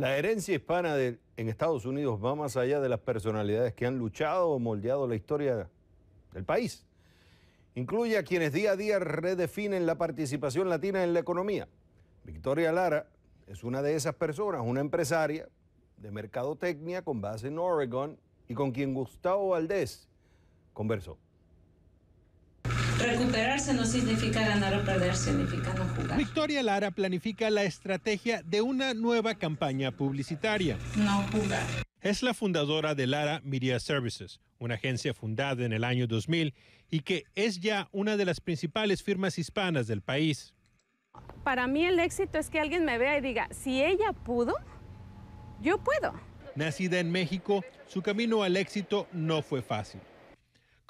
La herencia hispana en Estados Unidos va más allá de las personalidades que han luchado o moldeado la historia del país. Incluye a quienes día a día redefinen la participación latina en la economía. Victoria Lara es una de esas personas, una empresaria de mercadotecnia con base en Oregon y con quien Gustavo Valdés conversó. Recuperarse no significa ganar o perder, significa no jugar. Victoria Lara planifica la estrategia de una nueva campaña publicitaria. No jugar. Es la fundadora de Lara Media Services, una agencia fundada en el año 2000 y que es ya una de las principales firmas hispanas del país. Para mí el éxito es que alguien me vea y diga, si ella pudo, yo puedo. Nacida en México, su camino al éxito no fue fácil.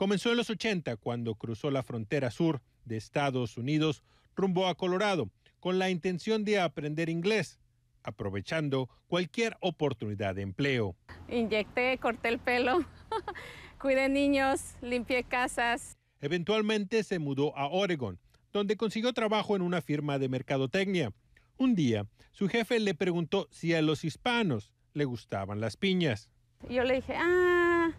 Comenzó en los 80 cuando cruzó la frontera sur de Estados Unidos rumbo a Colorado con la intención de aprender inglés, aprovechando cualquier oportunidad de empleo. Inyecté, corté el pelo, cuidé niños, limpié casas. Eventualmente se mudó a Oregon, donde consiguió trabajo en una firma de mercadotecnia. Un día, su jefe le preguntó si a los hispanos le gustaban las piñas. Yo le dije, ah,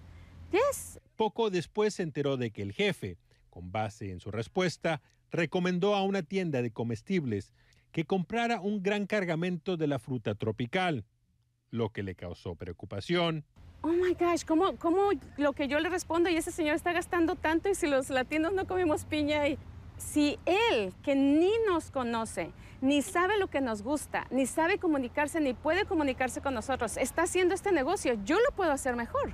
yes poco después se enteró de que el jefe, con base en su respuesta, recomendó a una tienda de comestibles que comprara un gran cargamento de la fruta tropical, lo que le causó preocupación. Oh my gosh, ¿cómo, cómo lo que yo le respondo y ese señor está gastando tanto y si los latinos no comemos piña y si él, que ni nos conoce, ni sabe lo que nos gusta, ni sabe comunicarse, ni puede comunicarse con nosotros, está haciendo este negocio, yo lo puedo hacer mejor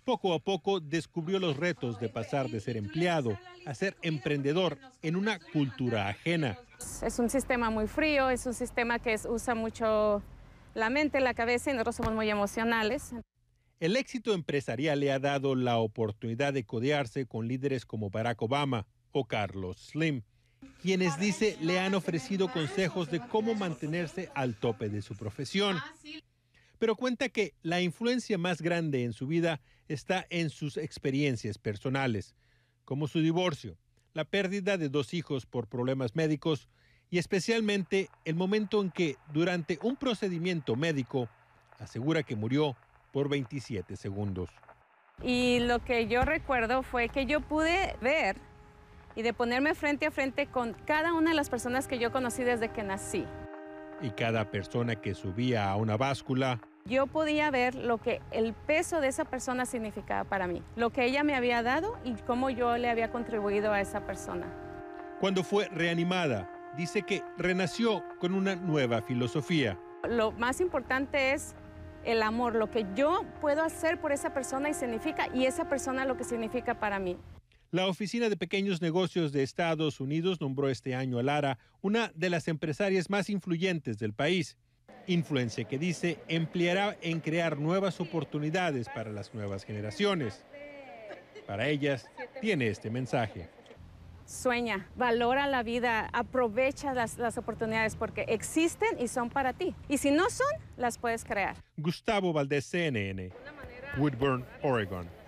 poco a poco descubrió los retos de pasar de ser empleado a ser emprendedor en una cultura ajena. Es un sistema muy frío, es un sistema que usa mucho la mente, la cabeza y nosotros somos muy emocionales. El éxito empresarial le ha dado la oportunidad de codearse con líderes como Barack Obama o Carlos Slim, quienes dice le han ofrecido consejos de cómo mantenerse al tope de su profesión pero cuenta que la influencia más grande en su vida está en sus experiencias personales, como su divorcio, la pérdida de dos hijos por problemas médicos y especialmente el momento en que, durante un procedimiento médico, asegura que murió por 27 segundos. Y lo que yo recuerdo fue que yo pude ver y de ponerme frente a frente con cada una de las personas que yo conocí desde que nací. Y cada persona que subía a una báscula yo podía ver lo que el peso de esa persona significaba para mí, lo que ella me había dado y cómo yo le había contribuido a esa persona. Cuando fue reanimada, dice que renació con una nueva filosofía. Lo más importante es el amor, lo que yo puedo hacer por esa persona y significa, y esa persona lo que significa para mí. La Oficina de Pequeños Negocios de Estados Unidos nombró este año a Lara una de las empresarias más influyentes del país. Influencia que dice empleará en crear nuevas oportunidades para las nuevas generaciones. Para ellas tiene este mensaje. Sueña, valora la vida, aprovecha las, oportunidades porque existen y son para ti. Y si no son, las puedes crear. Gustavo Valdés, CNN, Woodburn, Oregon.